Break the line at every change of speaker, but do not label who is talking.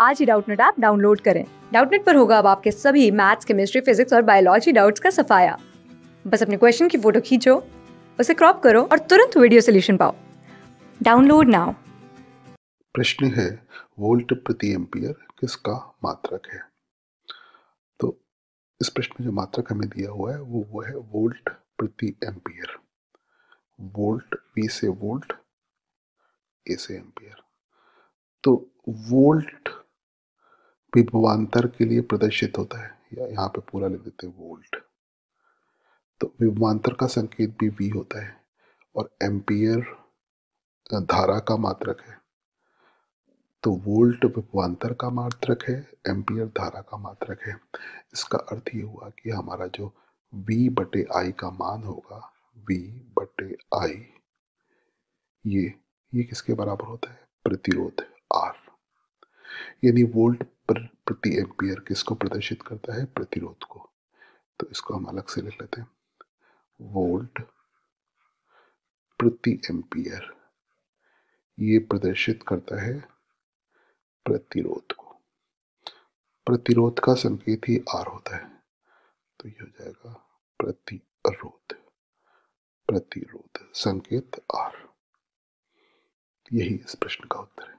आज ही Doubtnut app download करें डाउटनेट पर होगा अब आपके सभी मैथ्स केमिस्ट्री फिजिक्स और बायोलॉजी डाउट्स का सफाया बस अपने क्वेश्चन की फोटो खींचो उसे क्रॉप करो और तुरंत वीडियो सोल्यूशन पाओ डाउनलोड नाउ
प्रश्न है वोल्ट प्रति एम्पियर किसका मात्रक है तो इस प्रश्न में जो मात्रक हमें दिया हुआ है वो वो है वोल्ट प्रति एम्पियर वोल्ट वी से वोल्ट ए से एम्पियर तो वोल्ट विभवान्तर के लिए प्रदर्शित होता है या यहाँ पे पूरा ले लेते हैं वोल्ट तो विभवान्तर का संकेत भी वी होता है और एम्पियर धारा का मात्रक है तो वोल्ट विभवान्तर का मात्रक है एम्पियर धारा का मात्रक है इसका अर्थ ये हुआ कि हमारा जो वी बटे आई का मान होगा वी बटे आई ये ये किसके बराबर होता है प्रतिरोध आर यानी वोल्ट पर प्रति एम्पियर किसको प्रदर्शित करता है प्रतिरोध को तो इसको हम अलग से लिख लेते हैं वोल्ट प्रति एम्पियर ये प्रदर्शित करता है प्रतिरोध को प्रतिरोध का संकेत ही आर होता है तो ये हो जाएगा प्रतिरोध प्रतिरोध संकेत आर यही इस प्रश्न का उत्तर है